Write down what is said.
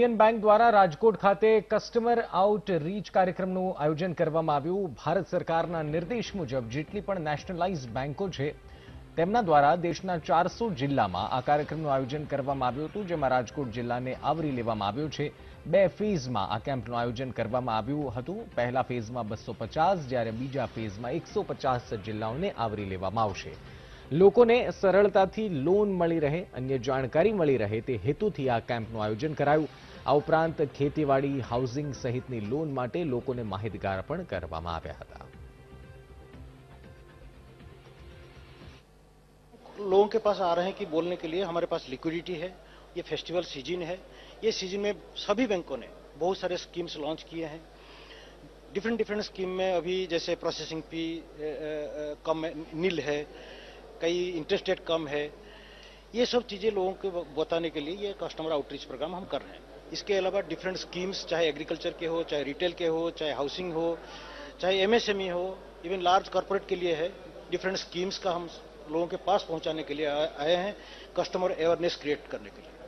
Indian bank દ્વારા રાજકોટ ખાતે customer outreach કાર્યક્રમનું આયોજન કરવામાં આવ્યું ભારત સરકારના નિર્દેશ મુજબ જેટલી પણ નેશનલાઇઝ બેંકો છે તેમના દ્વારા દેશના ચારસો જિલ્લામાં આ કાર્યક્રમનું આયોજન કરવામાં આવ્યું હતું જેમાં રાજકોટ જિલ્લાને આવરી લેવામાં આવ્યો છે બે ફેઝમાં આ કેમ્પનું આયોજન કરવામાં આવ્યું હતું પહેલા ફેઝમાં બસો જ્યારે બીજા ફેઝમાં એકસો જિલ્લાઓને આવરી લેવામાં આવશે લોકોને સરળતાથી લોન મળી રહે અન્ય જાણકારી મળી રહે તે હેતુથી આ કેમ્પનું આયોજન કરાયું આ ઉપરાંત ખેતીવાડી હાઉસિંગ સહિતની લોન માટે લોકોએ માહિતીકાર પણ કરવામાં આવ્યા હતા લોકો કે પાસે આ રહે કે બોલને کے لیے ہمارے پاس لیکویڈیٹی ہے یہ ફેસ્ટિવલ સીઝન ہے یہ સીઝન میں सभी बैंकों ने बहुत सारे स्कीम्स लॉन्च किए हैं डिफरेंट डिफरेंट स्कीम में अभी जैसे प्रोसेसिंग फी कम नील है कई इंटरेस्ट रेट कम है ये सब चीज़ें लोगों को बताने के लिए ये कस्टमर आउटरीच प्रोग्राम हम कर रहे हैं इसके अलावा डिफरेंट स्कीम्स चाहे एग्रीकल्चर के हो चाहे रिटेल के हो चाहे हाउसिंग हो चाहे एमएसएमई e हो इवन लार्ज कॉरपोरेट के लिए है डिफरेंट स्कीम्स का हम लोगों के पास पहुंचाने के लिए आए हैं कस्टमर अवेयरनेस क्रिएट करने के लिए